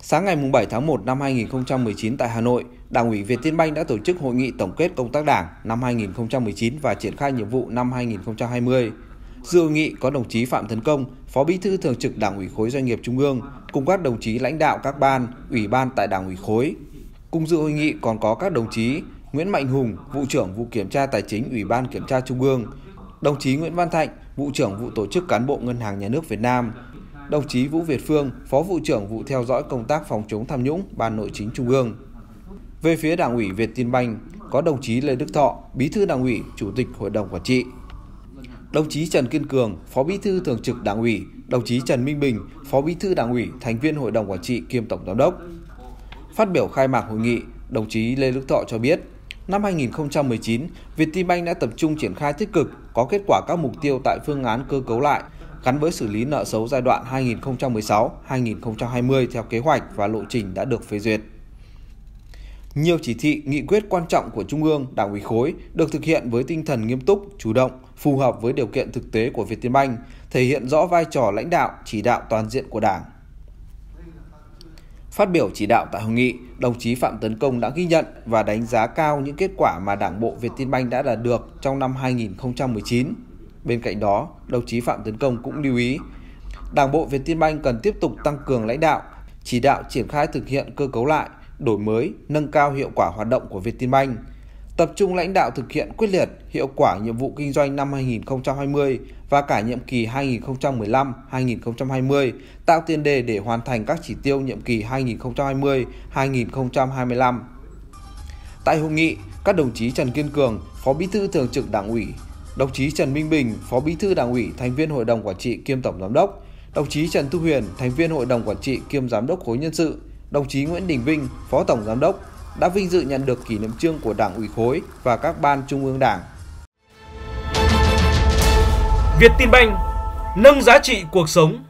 Sáng ngày 7 tháng 1 năm 2019 tại Hà Nội, Đảng ủy Việt Tiên Banh đã tổ chức hội nghị tổng kết công tác Đảng năm 2019 và triển khai nhiệm vụ năm 2020. Dự hội nghị có đồng chí Phạm Thấn Công, Phó Bí thư Thường trực Đảng ủy khối doanh nghiệp Trung ương, cùng các đồng chí lãnh đạo các ban, ủy ban tại Đảng ủy khối. Cùng dự hội nghị còn có các đồng chí Nguyễn Mạnh Hùng, vụ trưởng vụ kiểm tra tài chính Ủy ban kiểm tra Trung ương, đồng chí Nguyễn Văn Thạnh, vụ trưởng vụ tổ chức cán bộ Ngân hàng Nhà nước Việt Nam, đồng chí Vũ Việt Phương, Phó vụ trưởng vụ theo dõi công tác phòng chống tham nhũng Ban Nội chính Trung ương. Về phía Đảng ủy Việt Tiên Banh có đồng chí Lê Đức Thọ, Bí thư Đảng ủy, Chủ tịch Hội đồng quản trị. Đồng chí Trần Kiên Cường, Phó Bí thư Thường trực Đảng ủy, đồng chí Trần Minh Bình, Phó Bí thư Đảng ủy, thành viên Hội đồng quản trị kiêm Tổng giám đốc. Phát biểu khai mạc hội nghị, đồng chí Lê Đức Thọ cho biết, năm 2019, Việt Tiên Banh đã tập trung triển khai tích cực, có kết quả các mục tiêu tại phương án cơ cấu lại – gắn với xử lý nợ xấu giai đoạn 2016-2020 theo kế hoạch và lộ trình đã được phê duyệt. Nhiều chỉ thị, nghị quyết quan trọng của Trung ương, Đảng ủy khối được thực hiện với tinh thần nghiêm túc, chủ động, phù hợp với điều kiện thực tế của Việt Banh, thể hiện rõ vai trò lãnh đạo, chỉ đạo toàn diện của Đảng. Phát biểu chỉ đạo tại hội nghị, đồng chí Phạm Tấn Công đã ghi nhận và đánh giá cao những kết quả mà Đảng bộ Việt Banh đã đạt được trong năm 2019 Bên cạnh đó, đồng chí Phạm Tấn Công cũng lưu ý, Đảng bộ Việt Tiên Banh cần tiếp tục tăng cường lãnh đạo, chỉ đạo triển khai thực hiện cơ cấu lại, đổi mới, nâng cao hiệu quả hoạt động của Việt Tiên Banh, tập trung lãnh đạo thực hiện quyết liệt, hiệu quả nhiệm vụ kinh doanh năm 2020 và cả nhiệm kỳ 2015-2020, tạo tiền đề để hoàn thành các chỉ tiêu nhiệm kỳ 2020-2025. Tại hội nghị, các đồng chí Trần Kiên Cường, Phó Bí thư Thường trực Đảng ủy, Đồng chí Trần Minh Bình, Phó Bí thư Đảng ủy, thành viên Hội đồng Quản trị kiêm Tổng Giám đốc, đồng chí Trần Thu Huyền, thành viên Hội đồng Quản trị kiêm Giám đốc khối nhân sự, đồng chí Nguyễn Đình Vinh, Phó Tổng Giám đốc, đã vinh dự nhận được kỷ niệm trương của Đảng ủy khối và các ban trung ương đảng. Việt Tin Banh, nâng giá trị cuộc sống